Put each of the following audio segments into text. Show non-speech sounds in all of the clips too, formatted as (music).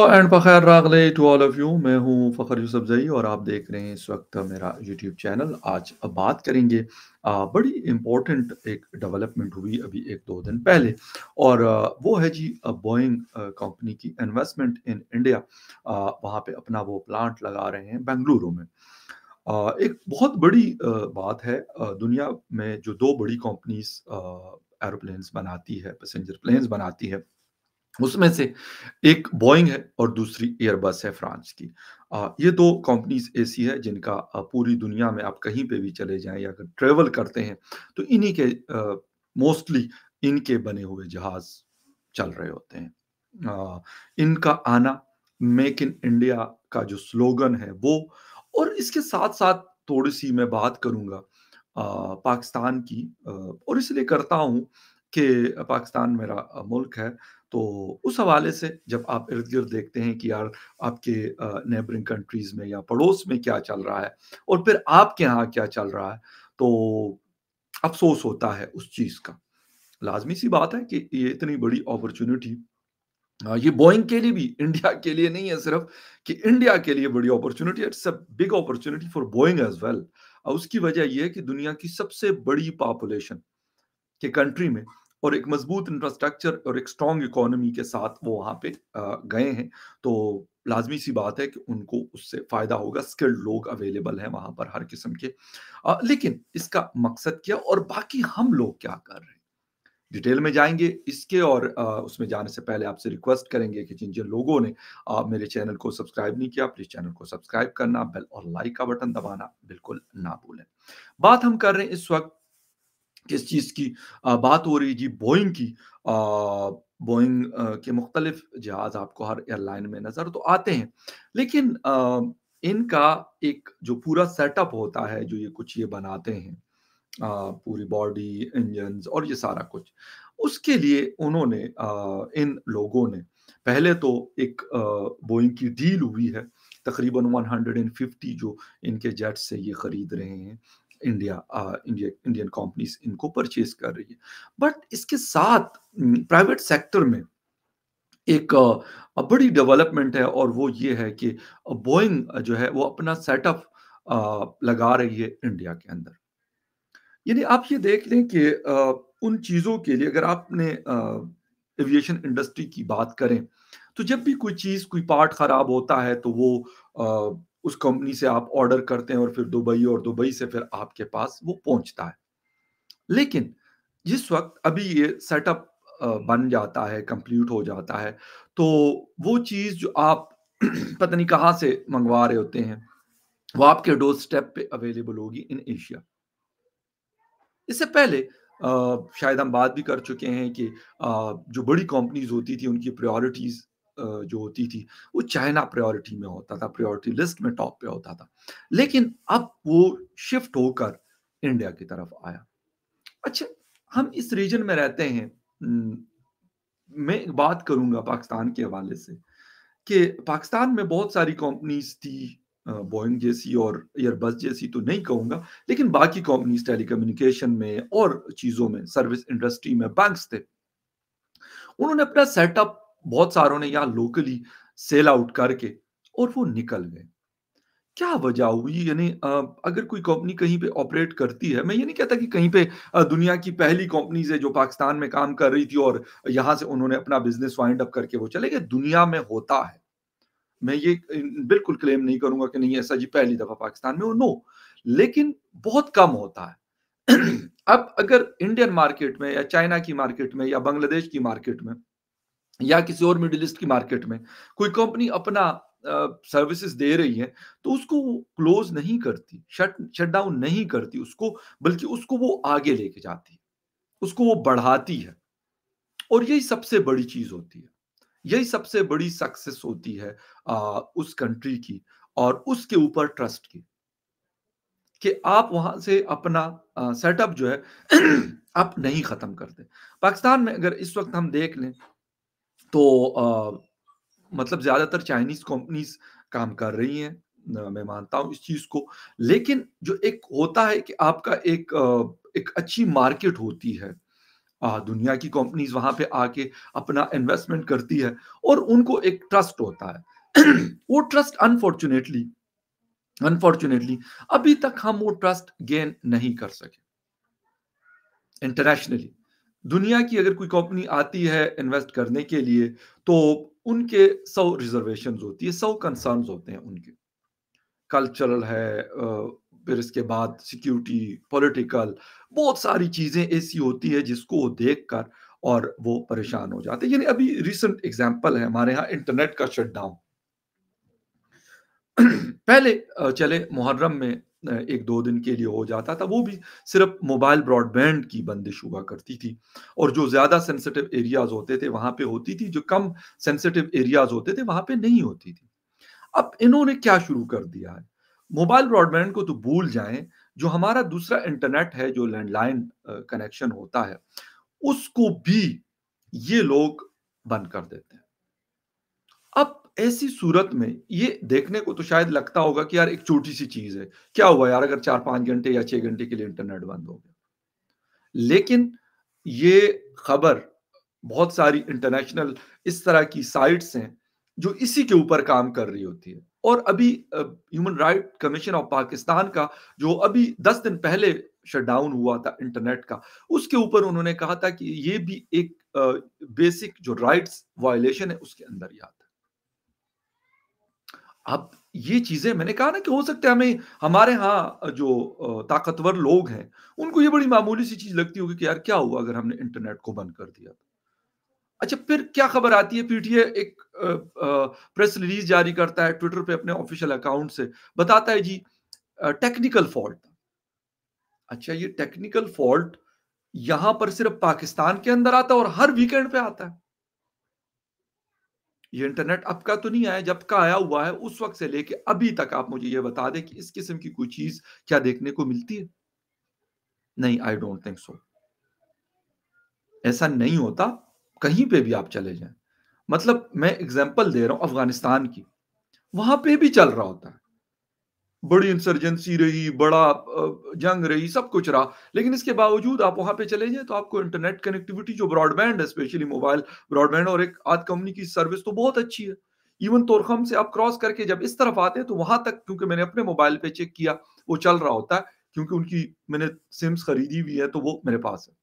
and बखैर रागले to all of you मैं हूँ फ़खर यूसुफ जई और आप देख रहे हैं इस वक्त मेरा यूट्यूब चैनल आज बात करेंगे आ, बड़ी इम्पोर्टेंट एक डेवलपमेंट हुई अभी एक दो दिन पहले और आ, वो है जी बोइंग कंपनी की इन्वेस्टमेंट इन इंडिया वहाँ पे अपना वो प्लांट लगा रहे हैं बेंगलुरु में आ, एक बहुत बड़ी आ, बात है आ, दुनिया में जो दो बड़ी कंपनीज एरोप्लेन्स बनाती है पैसेंजर प्लेन्स बनाती है उसमें से एक बोइंग है और दूसरी एयरबस है फ्रांस की आ, ये दो कंपनीज ऐसी है जिनका पूरी दुनिया में आप कहीं पे भी चले जाएं या अगर ट्रेवल करते हैं तो इन्हीं के मोस्टली इनके बने हुए जहाज चल रहे होते हैं आ, इनका आना मेक इन इंडिया का जो स्लोगन है वो और इसके साथ साथ थोड़ी सी मैं बात करूंगा आ, पाकिस्तान की आ, और इसलिए करता हूँ कि पाकिस्तान मेरा मुल्क है तो उस हवाले से जब आप इर्द गिर्द देखते हैं कि यार आपके नेबरिंग कंट्रीज़ में या पड़ोस में क्या चल रहा है और फिर आपके यहाँ क्या चल रहा है तो अफसोस होता है उस चीज़ का लाजमी सी बात है कि ये इतनी बड़ी अपॉर्चुनिटी ये बोइंग के लिए भी इंडिया के लिए नहीं है सिर्फ कि इंडिया के लिए बड़ी opportunity it's a big opportunity for Boeing as well उसकी वजह यह है कि दुनिया की सबसे बड़ी पॉपुलेशन के कंट्री में और एक मजबूत इंफ्रास्ट्रक्चर और एक स्ट्रॉन्ग इकोनॉमी के साथ वो वहाँ पे गए हैं तो लाजमी सी बात है कि उनको उससे फ़ायदा होगा स्किल्ड लोग अवेलेबल हैं वहाँ पर हर किस्म के आ, लेकिन इसका मकसद क्या और बाकी हम लोग क्या कर रहे हैं डिटेल में जाएंगे इसके और आ, उसमें जाने से पहले आपसे रिक्वेस्ट करेंगे कि जिन जिन लोगों ने आ, मेरे चैनल को सब्सक्राइब नहीं किया प्लीज़ चैनल को सब्सक्राइब करना बेल और लाइक का बटन दबाना बिल्कुल ना भूलें बात हम कर रहे हैं इस वक्त किस चीज़ की आ, बात हो रही जी बोइंग की बोइंग के मुख्तलिफ जहाज आपको हर एयरलाइन में नज़र तो आते हैं लेकिन आ, इनका एक जो पूरा सेटअप होता है जो ये कुछ ये बनाते हैं आ, पूरी बॉडी इंजन और ये सारा कुछ उसके लिए उन्होंने इन लोगों ने पहले तो एक बोइंग की डील हुई है तकरीबन 150 जो इनके जेट्स से ये खरीद रहे हैं इंडिया इंडिया इंडियन कंपनीज इनको परचेज कर रही है बट इसके साथ प्राइवेट सेक्टर में एक बड़ी डेवलपमेंट है और वो ये है कि बोइंग जो है वो अपना सेटअप लगा रही है इंडिया के अंदर यानी आप ये देख लें कि उन चीज़ों के लिए अगर आपने एविएशन इंडस्ट्री की बात करें तो जब भी कोई चीज़ कोई पार्ट ख़राब होता है तो वो उस कंपनी से आप ऑर्डर करते हैं और फिर दुबई और दुबई से फिर आपके पास वो पहुंचता है लेकिन जिस वक्त अभी ये सेटअप बन जाता है कंप्लीट हो जाता है तो वो चीज़ जो आप (clears throat) पता नहीं कहाँ से मंगवा रहे होते हैं वो आपके डोर स्टेप पे अवेलेबल होगी इन एशिया इससे पहले शायद हम बात भी कर चुके हैं कि जो बड़ी कंपनीज होती थी उनकी प्रायोरिटीज़ जो होती थी वो चाइना प्रायोरिटी में होता था प्रायोरिटी लिस्ट में टॉप पे होता था लेकिन अब वो शिफ्ट होकर इंडिया की तरफ आया अच्छा हम इस रीजन में रहते हैं मैं एक बात करूंगा पाकिस्तान के हवाले से कि पाकिस्तान में बहुत सारी कंपनीज थी बोइंग जैसी और एयरबस जैसी तो नहीं कहूंगा लेकिन बाकी कंपनीज टेलीकम्युनिकेशन में और चीज़ों में सर्विस इंडस्ट्री में बैंक्स थे उन्होंने अपना सेटअप बहुत सारों ने यहाँ लोकली सेल आउट करके और वो निकल गए क्या वजह हुई यानी अगर कोई कंपनी कहीं पे ऑपरेट करती है मैं ये नहीं कहता कि कहीं पे दुनिया की पहली कंपनीज है जो पाकिस्तान में काम कर रही थी और यहां से उन्होंने अपना बिजनेस वाइंड अप करके वो चले गए दुनिया में होता है मैं ये बिल्कुल क्लेम नहीं करूंगा कि नहीं ऐसा जी पहली दफा पाकिस्तान में हो नो लेकिन बहुत कम होता है (clears throat) अब अगर इंडियन मार्केट में या चाइना की मार्केट में या बांग्लादेश की मार्केट में या किसी और मिडिल ईस्ट की मार्केट में कोई कंपनी अपना सर्विसेज दे रही है तो उसको क्लोज नहीं करती शट शट डाउन नहीं करती उसको बल्कि उसको वो आगे लेके जाती है उसको वो बढ़ाती है और यही सबसे बड़ी चीज होती है यही सबसे बड़ी सक्सेस होती है आ, उस कंट्री की और उसके ऊपर ट्रस्ट की कि आप वहां से अपना सेटअप जो है (clears throat) आप नहीं खत्म करते पाकिस्तान में अगर इस वक्त हम देख लें तो आ, मतलब ज़्यादातर चाइनीज़ कंपनीज काम कर रही हैं मैं मानता हूं इस चीज़ को लेकिन जो एक होता है कि आपका एक एक अच्छी मार्केट होती है दुनिया की कंपनीज वहां पे आके अपना इन्वेस्टमेंट करती है और उनको एक ट्रस्ट होता है (clears throat) वो ट्रस्ट अनफॉर्चुनेटली अनफॉर्चुनेटली अभी तक हम वो ट्रस्ट गेन नहीं कर सके इंटरनेशनली दुनिया की अगर कोई कंपनी आती है इन्वेस्ट करने के लिए तो उनके सौ रिजर्वेशन होती है सौ कंसर्न होते हैं उनके कल्चरल है फिर इसके बाद सिक्योरिटी पॉलिटिकल बहुत सारी चीज़ें ऐसी होती है जिसको वो देख कर और वो परेशान हो जाते हैं यानी अभी रिसेंट एग्जाम्पल है हमारे यहाँ इंटरनेट का शटडाउन (clears throat) पहले चले मुहर्रम में एक दो दिन के लिए हो जाता था वो भी सिर्फ मोबाइल ब्रॉडबैंड की बंदिश हुआ करती थी और जो ज्यादा सेंसिटिव एरियाज होते थे वहां पे होती थी जो कम सेंसिटिव एरियाज होते थे वहां पे नहीं होती थी अब इन्होंने क्या शुरू कर दिया है मोबाइल ब्रॉडबैंड को तो भूल जाए जो हमारा दूसरा इंटरनेट है जो लैंडलाइन कनेक्शन होता है उसको भी ये लोग बंद कर देते हैं ऐसी सूरत में ये देखने को तो शायद लगता होगा कि यार एक छोटी सी चीज है क्या हुआ यार अगर चार पांच घंटे या छह घंटे के लिए इंटरनेट बंद हो गया लेकिन ये खबर बहुत सारी इंटरनेशनल इस तरह की साइट्स हैं जो इसी के ऊपर काम कर रही होती है और अभी human right commission of Pakistan का जो अभी दस दिन पहले शटडाउन हुआ था इंटरनेट का उसके ऊपर उन्होंने कहा था कि ये भी एक बेसिक जो राइट्स वायलेशन है उसके अंदर ही आता अब ये चीजें मैंने कहा ना कि हो सकता है हमें हमारे यहाँ जो ताकतवर लोग हैं उनको ये बड़ी मामूली सी चीज लगती होगी कि यार क्या हुआ अगर हमने इंटरनेट को बंद कर दिया अच्छा फिर क्या खबर आती है पीटीए एक प्रेस रिलीज जारी करता है ट्विटर पे अपने ऑफिशियल अकाउंट से बताता है जी टेक्निकल फॉल्ट अच्छा ये टेक्निकल फॉल्ट यहां पर सिर्फ पाकिस्तान के अंदर आता है और हर वीकेंड पे आता है ये इंटरनेट अब का तो नहीं आया जब का आया हुआ है उस वक्त से लेके अभी तक आप मुझे ये बता दें कि इस किस्म की कोई चीज क्या देखने को मिलती है नहीं आई डोंट थिंक सो ऐसा नहीं होता कहीं पे भी आप चले जाएं मतलब मैं एग्जाम्पल दे रहा हूं अफगानिस्तान की वहां पे भी चल रहा होता है बड़ी इंसर्जेंसी रही बड़ा जंग रही सब कुछ रहा लेकिन इसके बावजूद आप वहां पे चले जाए तो आपको इंटरनेट कनेक्टिविटी जो ब्रॉडबैंड है स्पेशली मोबाइल ब्रॉडबैंड और एक आद कंपनी की सर्विस तो बहुत अच्छी है इवन तोरखम से आप क्रॉस करके जब इस तरफ आते हैं तो वहां तक क्योंकि मैंने अपने मोबाइल पे चेक किया वो चल रहा होता है क्योंकि उनकी मैंने सिम्स खरीदी हुई है तो वो मेरे पास है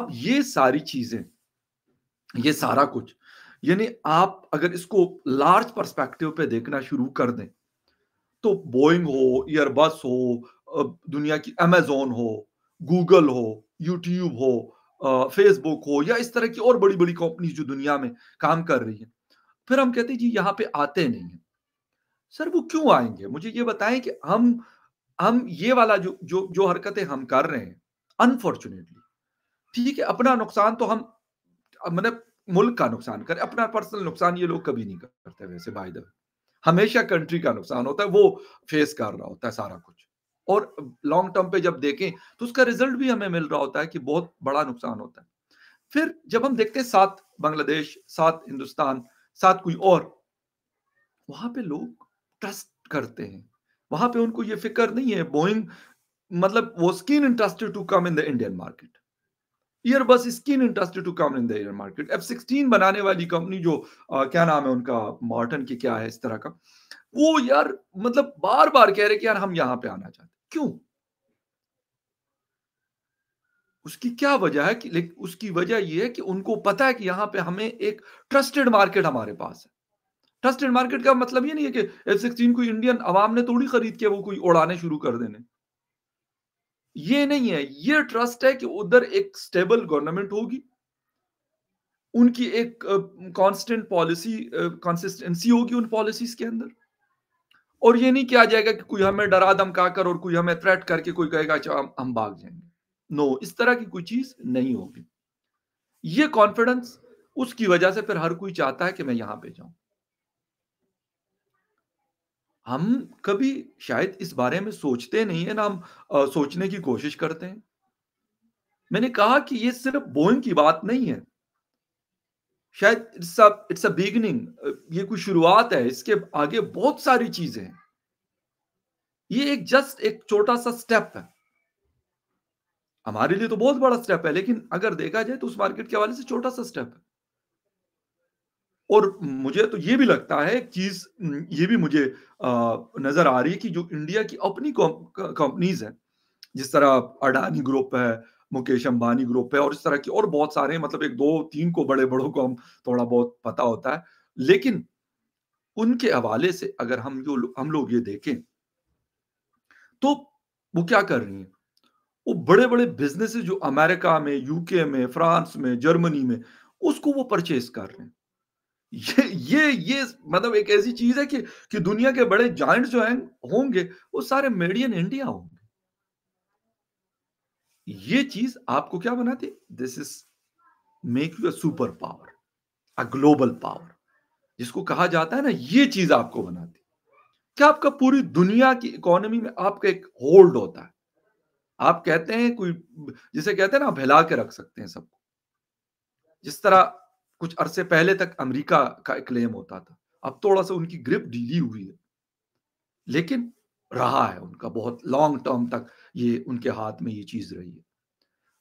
अब ये सारी चीजें ये सारा कुछ यानी आप अगर इसको लार्ज परस्पेक्टिव पे देखना शुरू कर दें तो बोइंग हो ईयरबस हो दुनिया की अमेजोन हो गूगल हो यूट्यूब हो फेसबुक हो या इस तरह की और बड़ी बड़ी कंपनीज जो दुनिया में काम कर रही हैं फिर हम कहते हैं जी यहाँ पे आते नहीं हैं सर वो क्यों आएंगे मुझे ये बताएं कि हम हम ये वाला जो जो जो हरकतें हम कर रहे हैं अनफॉर्चुनेटली ठीक है अपना नुकसान तो हम मतलब मुल्क का नुकसान करें अपना पर्सनल नुकसान ये लोग कभी नहीं करते वैसे बाय द वे हमेशा कंट्री का नुकसान होता है वो फेस कर रहा होता है सारा कुछ और लॉन्ग टर्म पे जब देखें तो उसका रिजल्ट भी हमें मिल रहा होता है कि बहुत बड़ा नुकसान होता है फिर जब हम देखते हैं साथ बांग्लादेश साथ हिंदुस्तान साथ कोई और वहां पे लोग ट्रस्ट करते हैं वहां पे उनको ये फिक्र नहीं है बोइंग मतलब वो is keen interested to come in the Indian market Airbus is keen interested to come in the air market F sixteen बनाने वाली कंपनी जो आ, क्या नाम है उनका मार्टन की क्या है इस तरह का वो यार मतलब बार बार कह रहे कि यार हम यहां पे आना चाहते क्यों उसकी क्या वजह है कि लेकिन उसकी वजह यह है कि उनको पता है कि यहां पे हमें एक ट्रस्टेड मार्केट हमारे पास है ट्रस्टेड मार्केट का मतलब ये नहीं है कि एफ सिक्सटीन को इंडियन आवाम ने थोड़ी खरीद के वो कोई उड़ाने शुरू कर देने ये नहीं है ये ट्रस्ट है कि उधर एक स्टेबल गवर्नमेंट होगी उनकी एक कांस्टेंट पॉलिसी कंसिस्टेंसी होगी उन पॉलिसीज के अंदर और ये नहीं किया जाएगा कि कोई हमें डरा धमका कर और कोई हमें थ्रेट करके कोई कहेगा चलो अच्छा, हम हम भाग जाएंगे नो इस तरह की कोई चीज नहीं होगी ये कॉन्फिडेंस उसकी वजह से फिर हर कोई चाहता है कि मैं यहां पे जाऊं हम कभी शायद इस बारे में सोचते नहीं है ना हम आ, सोचने की कोशिश करते हैं मैंने कहा कि ये सिर्फ बोइंग की बात नहीं है शायद it's a it's a beginning ये कुछ शुरुआत है इसके आगे बहुत सारी चीजें हैं ये एक जस्ट एक छोटा सा स्टेप है हमारे लिए तो बहुत बड़ा स्टेप है लेकिन अगर देखा जाए तो उस मार्केट के हवाले से छोटा सा स्टेप है और मुझे तो ये भी लगता है चीज ये भी मुझे नजर आ रही है कि जो इंडिया की अपनी कंपनीज है जिस तरह अडानी ग्रुप है मुकेश अंबानी ग्रुप है और इस तरह की और बहुत सारे मतलब एक दो तीन को बड़े बड़ों को हम थोड़ा बहुत पता होता है लेकिन उनके हवाले से अगर हम जो हम लोग ये देखें तो वो क्या कर रही है वो बड़े बड़े बिजनेस जो अमेरिका में यूके में फ्रांस में जर्मनी में उसको वो परचेज कर रहे हैं ये ये ये मतलब एक ऐसी चीज है कि कि दुनिया के बड़े जॉइंट जो हैं होंगे वो सारे मेड इन इंडिया होंगे ये चीज आपको क्या बनाती this is make you a super power a global power जिसको कहा जाता है ना ये चीज आपको बनाती क्या आपका पूरी दुनिया की इकोनॉमी में आपका एक होल्ड होता है आप कहते हैं कोई जिसे कहते हैं ना आप हिला के रख सकते हैं सबको जिस तरह कुछ अरसे पहले तक अमेरिका का क्लेम होता था अब थोड़ा सा उनकी ग्रिप ढीली हुई है लेकिन रहा है उनका बहुत लॉन्ग टर्म तक ये उनके हाथ में ये चीज रही है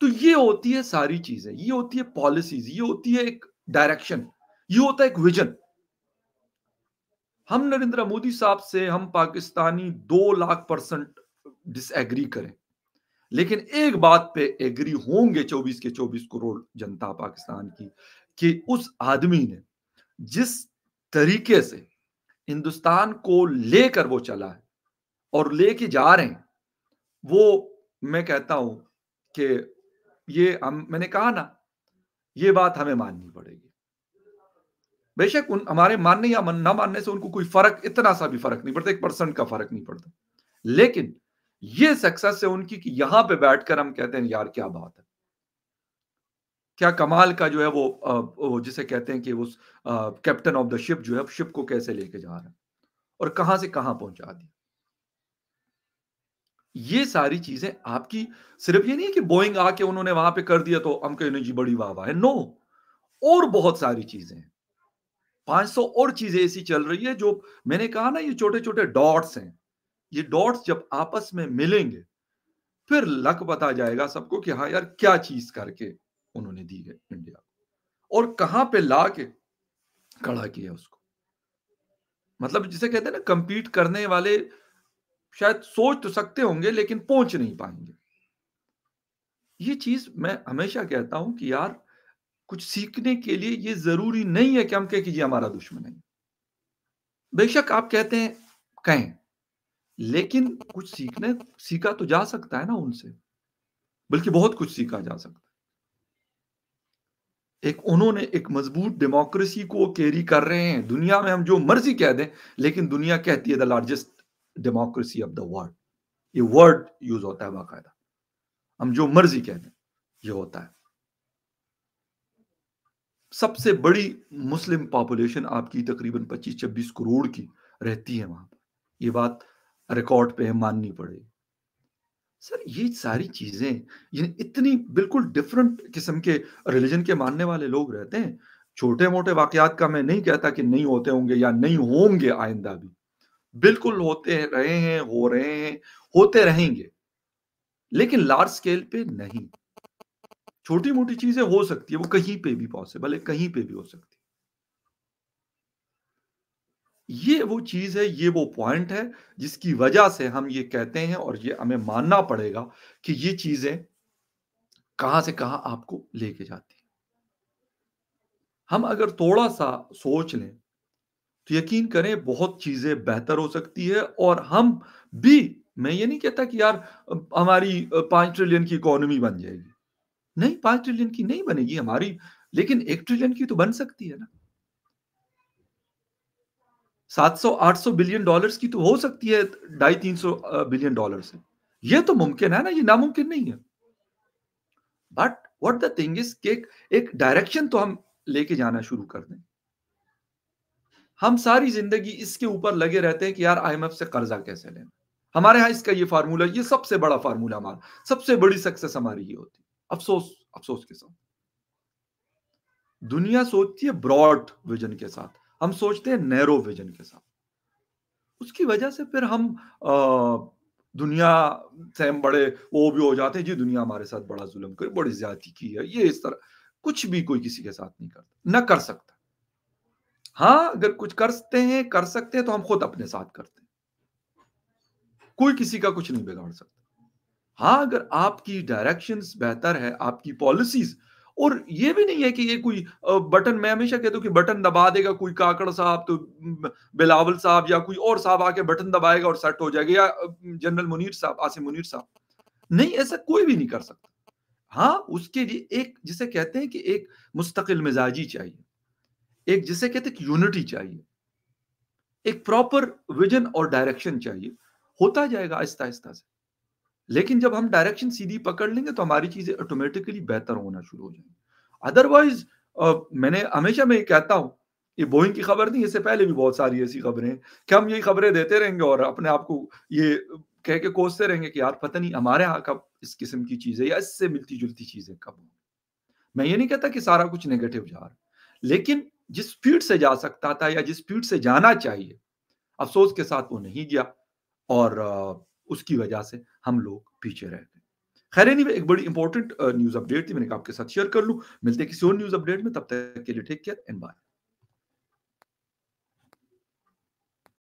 तो ये होती है सारी चीजें ये होती है पॉलिसीज ये होती है एक डायरेक्शन ये होता है एक विजन हम नरेंद्र मोदी साहब से हम पाकिस्तानी दो लाख परसेंट डिसएग्री करें लेकिन एक बात पे एग्री होंगे 24 के 24 करोड़ जनता पाकिस्तान की कि उस आदमी ने जिस तरीके से हिंदुस्तान को लेकर वो चला है और लेके जा रहे हैं वो मैं कहता हूं कि ये हम मैंने कहा ना ये बात हमें माननी पड़ेगी बेशक उन हमारे मानने या मन, ना मानने से उनको कोई फर्क इतना सा भी फर्क नहीं पड़ता एक परसेंट का फर्क नहीं पड़ता लेकिन ये सक्सेस है उनकी कि यहां पे बैठकर हम कहते हैं यार क्या बात है क्या कमाल का जो है वो, वो जिसे कहते हैं कि उस कैप्टन ऑफ द शिप जो है शिप को कैसे लेके जा रहा है और कहां से कहां पहुंचा दिया ये सारी चीजें आपकी सिर्फ ये नहीं है कि बोइंग आके उन्होंने वहां पे कर दिया तो हम कहने जी बड़ी वाह वाह है नो और बहुत सारी चीजें हैं 500 और चीजें ऐसी चल रही है जो मैंने कहा ना ये छोटे छोटे डॉट्स हैं ये डॉट्स जब आपस में मिलेंगे फिर लक पता जाएगा सबको कि हाँ यार क्या चीज करके उन्होंने दी है इंडिया को और कहां पे ला के खड़ा किया उसको मतलब जिसे कहते हैं ना कंपीट करने वाले शायद सोच तो सकते होंगे लेकिन पहुंच नहीं पाएंगे ये चीज मैं हमेशा कहता हूं कि यार कुछ सीखने के लिए ये जरूरी नहीं है कि हम कह कि हमारा दुश्मन है बेशक आप कहते हैं कहें लेकिन कुछ सीखने सीखा तो जा सकता है ना उनसे बल्कि बहुत कुछ सीखा जा सकता है एक उन्होंने एक मजबूत डेमोक्रेसी को कैरी कर रहे हैं दुनिया में हम जो मर्जी कह दें लेकिन दुनिया कहती है the largest democracy of the world ये वर्ड यूज होता है बाकायदा हम जो मर्जी कह दें ये होता है सबसे बड़ी मुस्लिम पॉपुलेशन आपकी तकरीबन 25-26 करोड़ की रहती है वहां पर ये बात रिकॉर्ड पे है माननी पड़ेगी सर ये सारी चीजें ये इतनी बिल्कुल डिफरेंट किस्म के रिलीजन के मानने वाले लोग रहते हैं छोटे मोटे वाकयात का मैं नहीं कहता कि नहीं होते होंगे या नहीं होंगे आइंदा भी बिल्कुल होते रहे हैं हो रहे हैं होते रहेंगे लेकिन लार्ज स्केल पे नहीं छोटी मोटी चीजें हो सकती है वो कहीं पे भी पॉसिबल है कहीं पे भी हो सकती है ये वो चीज है ये वो पॉइंट है जिसकी वजह से हम ये कहते हैं और ये हमें मानना पड़ेगा कि ये चीजें कहां से कहां आपको लेके जाती हम अगर थोड़ा सा सोच लें तो यकीन करें बहुत चीजें बेहतर हो सकती है और हम भी मैं ये नहीं कहता कि यार हमारी पांच ट्रिलियन की इकोनॉमी बन जाएगी नहीं पांच ट्रिलियन की नहीं बनेगी हमारी लेकिन एक ट्रिलियन की तो बन सकती है ना 700-800 बिलियन डॉलर्स की तो हो सकती है ढाई तीन सौ बिलियन डॉलर्स है ये तो मुमकिन है ना ये नामुमकिन नहीं है but what the thing is के एक डायरेक्शन तो हम लेके जाना शुरू कर दें हम सारी जिंदगी इसके ऊपर लगे रहते हैं कि यार आईएमएफ से कर्जा कैसे लेना हमारे यहां इसका ये फार्मूला ये सबसे बड़ा फार्मूला हमारा सबसे बड़ी सक्सेस हमारी ये होती अफसोस अफसोस के साथ दुनिया सोचती है ब्रॉड विजन के साथ हम सोचते हैं नैरो विजन के साथ उसकी वजह से फिर हम आ, दुनिया से हम बड़े वो भी हो जाते हैं जी दुनिया हमारे साथ बड़ा जुलम कर बड़ी ज्यादा की है ये इस तरह कुछ भी कोई किसी के साथ नहीं करता न कर सकता हाँ अगर कुछ करते हैं कर सकते हैं तो हम खुद अपने साथ करते हैं कोई किसी का कुछ नहीं बिगाड़ सकता हाँ अगर आपकी डायरेक्शंस बेहतर है आपकी पॉलिसीज़ और ये भी नहीं है कि ये कोई बटन मैं हमेशा कहता हूँ कि बटन दबा देगा कोई काकड़ साहब तो बिलावल साहब या कोई और साहब आके बटन दबाएगा और सेट हो जाएगा या जनरल मुनीर साहब आसिम मुनीर साहब नहीं ऐसा कोई भी नहीं कर सकता हाँ उसके लिए एक जिसे कहते हैं कि एक मुस्तकिल मिजाजी चाहिए एक जिसे कहते हैं यूनिटी चाहिए एक प्रॉपर विजन और डायरेक्शन चाहिए होता जाएगा आहिस्ता आहिस्ता से लेकिन जब हम डायरेक्शन सीधी पकड़ लेंगे तो हमारी चीजें ऑटोमेटिकली बेहतर होना शुरू हो जाएंगी अदरवाइज uh, मैंने हमेशा मैं कहता हूँ ये बोइंग की खबर नहीं इससे पहले भी बहुत सारी ऐसी खबरें कि हम यही खबरें देते रहेंगे और अपने आप को ये कह के कोसते रहेंगे कि यार पता नहीं हमारे यहाँ कब इस किस्म की चीजें या इससे मिलती जुलती चीजें कब होंगी मैं ये नहीं कहता कि सारा कुछ नेगेटिव जा रहा लेकिन जिस स्पीड से जा सकता था या जिस स्पीड से जाना चाहिए अफसोस के साथ वो नहीं गया और uh, उसकी वजह से हम लोग पीछे रह गए खैर नहीं एक बड़ी इंपॉर्टेंट न्यूज अपडेट थी मैंने आपके साथ शेयर कर लू मिलते किसी और न्यूज अपडेट में तब तक के लिए टेक केयर एंड बाय